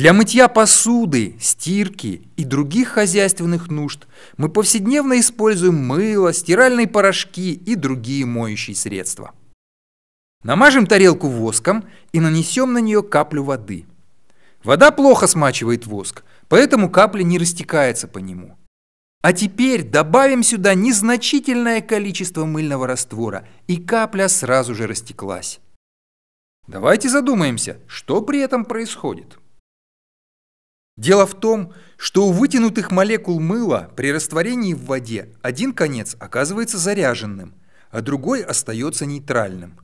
Для мытья посуды, стирки и других хозяйственных нужд мы повседневно используем мыло, стиральные порошки и другие моющие средства. Намажем тарелку воском и нанесем на нее каплю воды. Вода плохо смачивает воск, поэтому капля не растекается по нему. А теперь добавим сюда незначительное количество мыльного раствора, и капля сразу же растеклась. Давайте задумаемся, что при этом происходит. Дело в том, что у вытянутых молекул мыла при растворении в воде один конец оказывается заряженным, а другой остается нейтральным.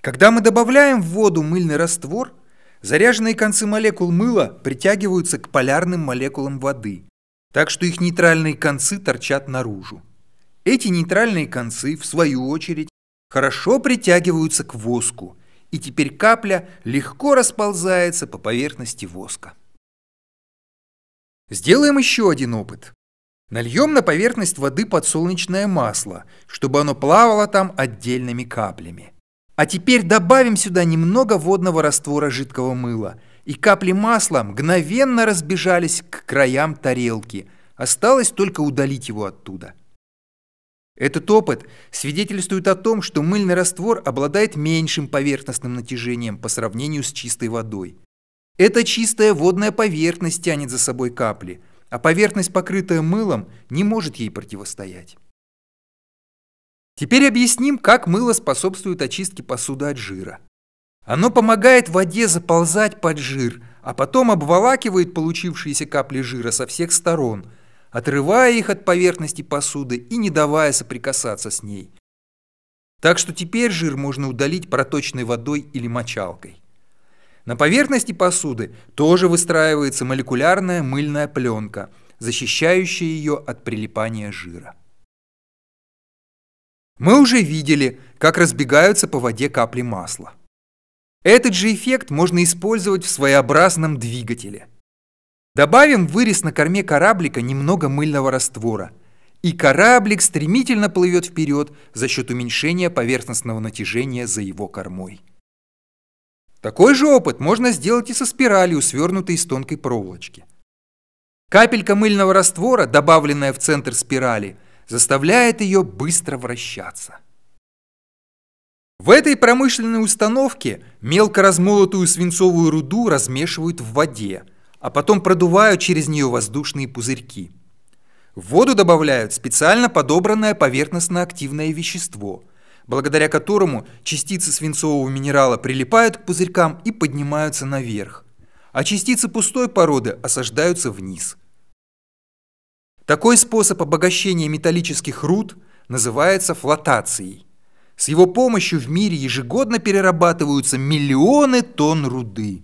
Когда мы добавляем в воду мыльный раствор, заряженные концы молекул мыла притягиваются к полярным молекулам воды, так что их нейтральные концы торчат наружу. Эти нейтральные концы, в свою очередь, хорошо притягиваются к воску, и теперь капля легко расползается по поверхности воска. Сделаем еще один опыт. Нальем на поверхность воды подсолнечное масло, чтобы оно плавало там отдельными каплями. А теперь добавим сюда немного водного раствора жидкого мыла, и капли масла мгновенно разбежались к краям тарелки. Осталось только удалить его оттуда. Этот опыт свидетельствует о том, что мыльный раствор обладает меньшим поверхностным натяжением по сравнению с чистой водой. Эта чистая водная поверхность тянет за собой капли, а поверхность, покрытая мылом, не может ей противостоять. Теперь объясним, как мыло способствует очистке посуды от жира. Оно помогает воде заползать под жир, а потом обволакивает получившиеся капли жира со всех сторон, отрывая их от поверхности посуды и не давая соприкасаться с ней. Так что теперь жир можно удалить проточной водой или мочалкой. На поверхности посуды тоже выстраивается молекулярная мыльная пленка, защищающая ее от прилипания жира. Мы уже видели, как разбегаются по воде капли масла. Этот же эффект можно использовать в своеобразном двигателе. Добавим в вырез на корме кораблика немного мыльного раствора, и кораблик стремительно плывет вперед за счет уменьшения поверхностного натяжения за его кормой. Такой же опыт можно сделать и со спиралью, свернутой из тонкой проволочки. Капелька мыльного раствора, добавленная в центр спирали, заставляет ее быстро вращаться. В этой промышленной установке мелко размолотую свинцовую руду размешивают в воде, а потом продувают через нее воздушные пузырьки. В воду добавляют специально подобранное поверхностно-активное вещество – благодаря которому частицы свинцового минерала прилипают к пузырькам и поднимаются наверх, а частицы пустой породы осаждаются вниз. Такой способ обогащения металлических руд называется флотацией. С его помощью в мире ежегодно перерабатываются миллионы тонн руды.